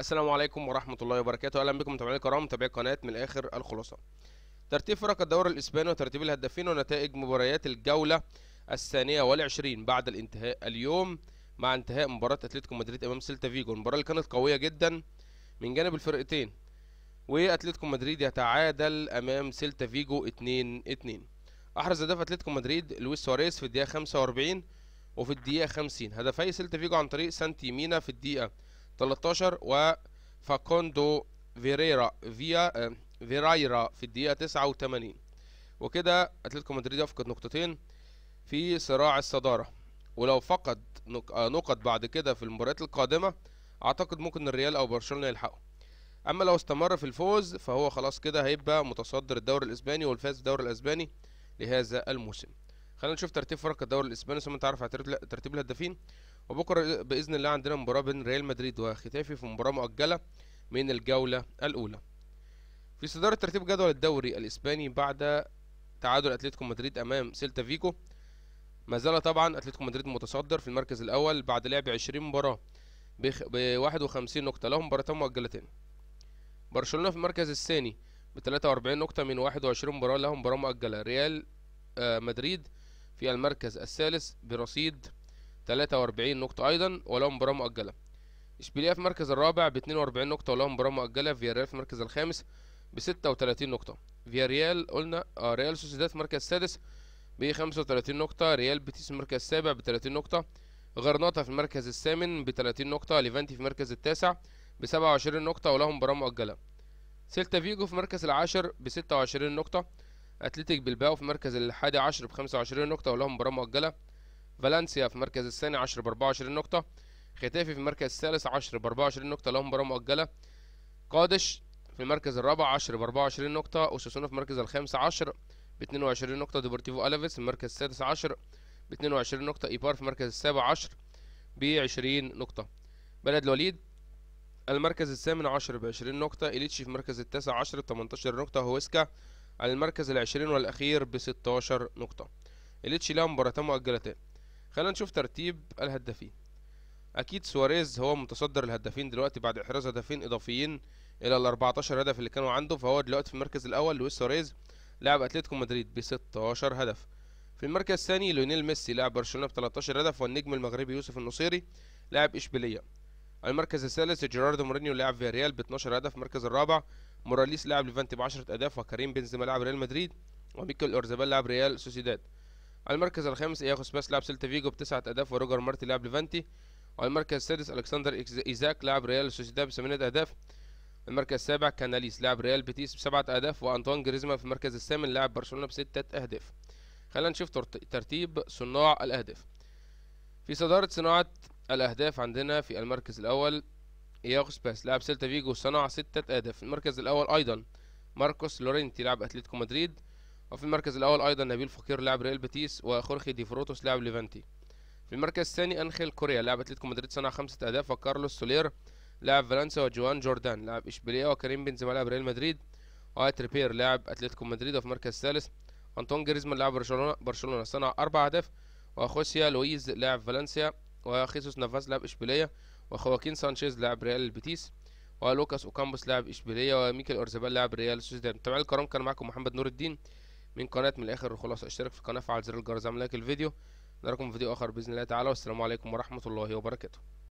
السلام عليكم ورحمة الله وبركاته أهلا بكم متابعينا الكرام متابعي قناة من آخر الخلاصة ترتيب فرق الدوري الإسباني وترتيب الهدافين ونتائج مباريات الجولة الثانية والعشرين بعد الانتهاء اليوم مع انتهاء مباراة أتلتيكو مدريد أمام سيلتا فيجو المباراة اللي كانت قوية جدا من جانب الفرقتين وأتلتيكو مدريد يتعادل أمام سيلتا فيجو 2-2 أحرز هدف أتلتيكو مدريد لويس سواريز في الدقيقة 45 وفي الدقيقة 50 هدفي سيلتا فيجو عن طريق سانتي مينا في الدقيقة 13 وفاكوندو فيريرا فيا آه، فيرايرا في الدقيقة 89 وكده اتلتيكو مدريد يفقد نقطتين في صراع الصدارة ولو فقد آه، نقط بعد كده في المباريات القادمة اعتقد ممكن الريال او برشلونة يلحقوا اما لو استمر في الفوز فهو خلاص كده هيبقى متصدر الدوري الاسباني والفاز الدوري الاسباني لهذا الموسم خلينا نشوف ترتيب فرق الدوري الاسباني ثم نتعرف على ترتيب الهدافين وبكرة بإذن الله عندنا مباراة بين ريال مدريد وختافي في مباراة مؤجلة من الجولة الأولى في صدارة ترتيب جدول الدوري الإسباني بعد تعادل أتلتيكو مدريد أمام سيلتا فيجو ما زال طبعا أتلتيكو مدريد متصدر في المركز الأول بعد لعب 20 مباراة ب 51 نقطة لهم مباراتين مؤجلتين برشلونة في المركز الثاني ب 43 نقطة من 21 مباراة لهم مباراة مؤجلة ريال آه، مدريد في المركز الثالث برصيد 43 نقطة أيضا ولهم مباراة مؤجلة إشبيلية في المركز الرابع ب 42 نقطة ولهم مباراة مؤجلة فياريال في المركز الخامس ب 36 نقطة فياريال قلنا آه ريال سوسيداد في المركز السادس ب 35 نقطة ريال بيتيس في المركز السابع ب 30 نقطة غرناطة في المركز الثامن ب 30 نقطة ليفانتي في المركز التاسع ب 27 نقطة ولهم مباراة مؤجلة سيلتا فيجو في المركز العاشر ب 26 نقطة أتلتيك بلباو في المركز الحادي عشر ب 25 نقطة ولهم مباراة مؤجلة فالنسيا في المركز الثاني 10 ب 24 نقطة ختافي في المركز الثالث 10 ب 24 نقطة لهم مباراة مؤجلة قادش في المركز الرابع 10 ب 24 نقطة وساسونا في المركز الخامس 10 ب 22 نقطة ديبورتيفو ألافيس في المركز السادس 10 ب 22 نقطة إيبار في المركز السابع 10 ب 20 نقطة بلد الوليد المركز الثامن عشر 20 نقطة إليتشي في المركز التاسع عشر 18 نقطة هويسكا على المركز العشرين والأخير ب 16 نقطة إليتشي لها مباراتين مؤجلتان خلينا نشوف ترتيب الهدافين اكيد سواريز هو متصدر الهدافين دلوقتي بعد احراز هدفين اضافيين الى ال 14 هدف اللي كانوا عنده فهو دلوقتي في المركز الاول لويس سواريز لاعب اتلتيكو مدريد ب 16 هدف في المركز الثاني ليونيل ميسي لاعب برشلونه ب 13 هدف والنجم المغربي يوسف النصيري لاعب اشبيليه المركز الثالث جيراردو مورينيو لاعب فياريال ب 12 هدف المركز الرابع موراليس لاعب ليفانتي ب 10 اهداف وكريم بنزيما لاعب ريال مدريد وميكل اورزابيل لاعب ريال سوسيداد على المركز الخامس ياخو سباس لاعب سيلتا فيجو بتسعة أهداف وروجر مارتي لاعب ليفانتي وعلى المركز السادس ألكسندر إيزاك لاعب ريال سوسيداد بثمانية أهداف المركز السابع كاناليس لاعب ريال بيتيس بسبعة أهداف وأنطوان جريزمان في المركز الثامن لاعب برشلونة بستة أهداف خلينا نشوف ترتيب صناع الأهداف في صدارة صناعة الأهداف عندنا في المركز الأول ياخو سباس لاعب سيلتا فيجو صنع ستة أهداف المركز الأول أيضا ماركوس لورينتي لاعب أتلتيكو مدريد وفي المركز الأول أيضا نبيل فقير لاعب ريال بيتيس وخورخي ديفروتوس لاعب ليفانتي في المركز الثاني أنخيل كوريا لاعب أتلتيكو مدريد صنع خمسة أهداف وكارلوس سولير لاعب فالنسيا وجوان جوردان لاعب إشبيلية وكريم بنزيما لاعب ريال مدريد واتريبير لاعب أتلتيكو مدريد وفي المركز الثالث أنطون جريزمان لاعب برشلونة برشلونة صنع أربع أهداف وخوسيا لويز لاعب فالنسيا وخيسوس نافاس لاعب إشبيلية وخواكين سانشيز لاعب ريال بيتيس ولوكاس اوكامبوس لاعب اشبيليه وميكل اورزابال لاعب ريال سوسيداد متابعي الكرام كان معكم محمد نور الدين من قناة من الآخر وخلاص اشترك في القناة فعل زر الجرس اعمل لايك الفيديو نراكم في فيديو آخر بإذن الله تعالى والسلام عليكم ورحمة الله وبركاته